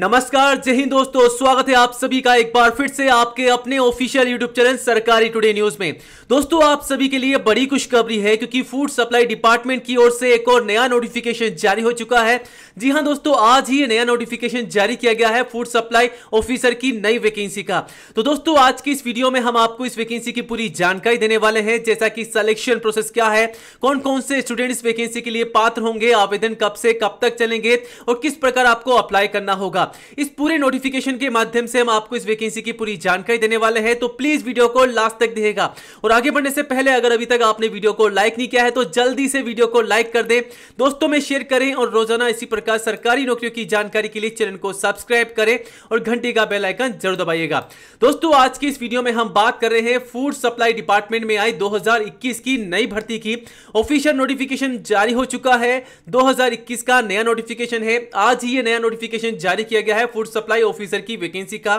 नमस्कार जय हिंद दोस्तों स्वागत है आप सभी का एक बार फिर से आपके अपने ऑफिशियल यूट्यूब चैनल सरकारी टुडे न्यूज में दोस्तों आप सभी के लिए बड़ी खुशखबरी है क्योंकि फूड सप्लाई डिपार्टमेंट की ओर से एक और नया नोटिफिकेशन जारी हो चुका है जी हां दोस्तों आज ही नया नोटिफिकेशन जारी किया गया है फूड सप्लाई ऑफिसर की नई वैकेंसी का तो दोस्तों आज की इस वीडियो में हम आपको इस वैकेंसी की पूरी जानकारी देने वाले हैं जैसा कि सलेक्शन प्रोसेस क्या है कौन कौन से स्टूडेंट इस वैकेंसी के लिए पात्र होंगे आवेदन कब से कब तक चलेंगे और किस प्रकार आपको अप्लाई करना होगा होगा इस पूरे नोटिफिकेशन के माध्यम से हम आपको इस वैकेंसी की पूरी जानकारी देने वाले हैं तो प्लीज वीडियो को लास्ट तक देगा और आगे बढ़ने से पहले अगर अभी तक आपने वीडियो को लाइक नहीं किया है तो जल्दी से वीडियो को लाइक कर दे दोस्तों में शेयर करें और रोजाना इसी प्रकार सरकारी नौकरियों की जानकारी के लिए चैनल को सब्सक्राइब करें और घंटी का बेलाइकन जरूर दबाइएगा दोस्तों आज की इस वीडियो में हम बात कर रहे हैं फूड सप्लाई डिपार्टमेंट में आई 2021 की नई भर्ती की ऑफिशियल नोटिफिकेशन जारी हो चुका है 2021 का नया नोटिफिकेशन है आज ही ये नया नोटिफिकेशन जारी किया किया गया है फूड सप्लाई ऑफिसर की वैकेंसी का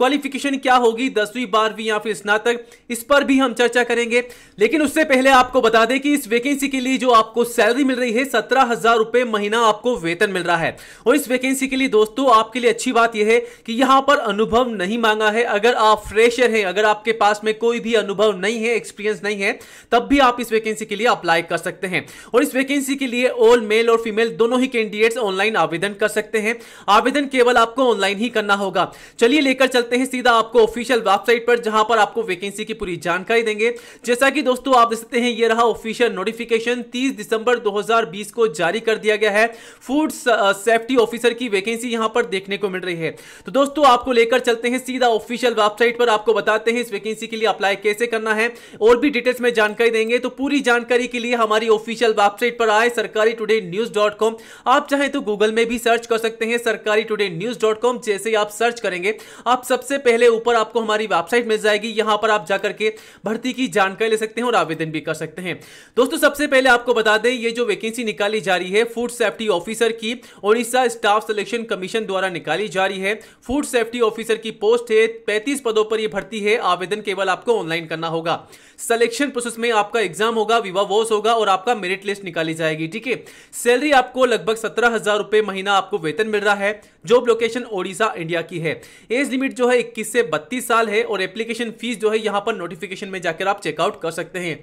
क्वालिफिकेशन क्या होगी दसवीं बारहवीं या फिर स्नातक इस पर भी हम चर्चा करेंगे लेकिन उससे पहले आपको बता दें कि इस वैकेंसी के लिए जो आपको सैलरी मिल रही है सत्रह हजार रुपए महीना आपको वेतन मिल रहा है और इस वैकेंसी के लिए दोस्तों आपके लिए अच्छी बात यह है कि यहां पर अनुभव नहीं मांगा है अगर आप फ्रेशर हैं अगर आपके पास में कोई भी अनुभव नहीं है एक्सपीरियंस नहीं है तब भी आप इस वैकेंसी के लिए अप्लाई कर सकते हैं और इस वैकेंसी के लिए ऑल मेल और फीमेल दोनों ही कैंडिडेट्स ऑनलाइन आवेदन कर सकते हैं आवेदन के केवल आपको ऑनलाइन ही करना होगा चलिए लेकर चलते हैं सीधा आपको ऑफिशियल वेबसाइट पर जहां पर आपको वैकेंसी की पूरी जानकारी देंगे जैसा कि दोस्तों आप देख सकते हैं ये रहा ऑफिशियल नोटिफिकेशन 30 दिसंबर 2020 को जारी कर दिया गया है फूड सेफ्टी ऑफिसर की वैकेंसी यहां पर देखने को मिल रही है तो दोस्तों आपको लेकर चलते हैं सीधा ऑफिशियल वेबसाइट पर आपको बताते हैं इस वैकेंसी के लिए अप्लाई कैसे करना है और भी डिटेल्स में जानकारी देंगे तो पूरी जानकारी के लिए हमारी ऑफिशियल वेबसाइट पर आए सरकारी टुडे न्यूज डॉट कॉम आप चाहे तो गूगल में भी सर्च कर सकते हैं सरकारी टूडे न्यूज जैसे ही आप सर्च करेंगे आप सबसे पहले ऊपर आपको हमारी वेबसाइट मिल जाएगी यहां पर आप जाकर के भर्ती की जानकारी ले सकते हैं और आवेदन भी कर सकते हैं दोस्तों सबसे पहले आपको बता दें ये जो वैकेंसी निकाली जा रही है फूड सेफ्टी ऑफिसर की ओडिशा स्टाफ सिलेक्शन कमीशन द्वारा निकाली जा रही है फूड सेफ्टी ऑफिसर की पोस्ट है पैंतीस पदों पर यह भर्ती है आवेदन केवल आपको ऑनलाइन करना होगा सिलेक्शन प्रोसेस में आपका एग्जाम होगा विवा वोस होगा और आपका मेरिट लिस्ट निकाली जाएगी ठीक है सैलरी आपको लगभग सत्रह हजार रुपए महीना आपको वेतन मिल रहा है जो जॉब लोकेशन ओडिशा इंडिया की है एज लिमिट जो है इक्कीस से बत्तीस साल है और एप्लीकेशन फीस जो है यहाँ पर नोटिफिकेशन में जाकर आप चेकआउट कर सकते हैं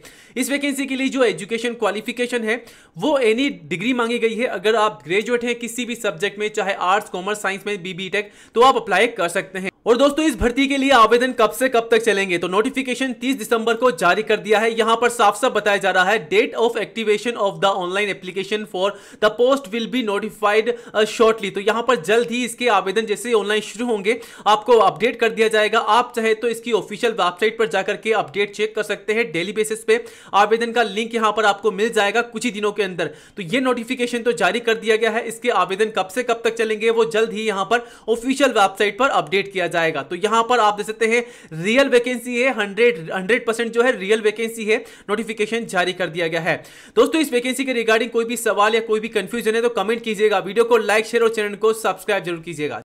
इस वैकेंसी के लिए जो एजुकेशन क्वालिफिकेशन है वो एनी डिग्री मांगी गई है अगर आप ग्रेजुएट हैं किसी भी सब्जेक्ट में चाहे आर्ट्स कॉमर्स साइंस में बीबीटेक तो आप अप्लाई कर सकते हैं और दोस्तों इस भर्ती के लिए आवेदन कब से कब तक चलेंगे तो नोटिफिकेशन 30 दिसंबर को जारी कर दिया है यहां पर साफ साफ बताया जा रहा है date of activation of the online application for the post will be notified shortly तो यहां पर जल्द ही इसके आवेदन जैसे ऑनलाइन शुरू होंगे आपको अपडेट कर दिया जाएगा आप चाहे तो इसकी ऑफिशियल वेबसाइट पर जाकर के अपडेट चेक कर सकते हैं डेली बेसिस पे आवेदन का लिंक यहां पर आपको मिल जाएगा कुछ ही दिनों के अंदर तो ये नोटिफिकेशन तो जारी कर दिया गया है इसके आवेदन कब से कब तक चलेंगे वो जल्द ही यहां पर ऑफिशियल वेबसाइट पर अपडेट किया जाए जाएगा तो यहां पर आप देख सकते हैं रियल वैकेंसी है हंड्रेड हंड्रेड परसेंट जो है रियल वैकेंसी है नोटिफिकेशन जारी कर दिया गया है दोस्तों इस वैकेंसी के रिगार्डिंग कोई भी सवाल या कोई भी कंफ्यूजन है तो कमेंट कीजिएगा वीडियो को लाइक शेयर और चैनल को सब्सक्राइब जरूर कीजिएगा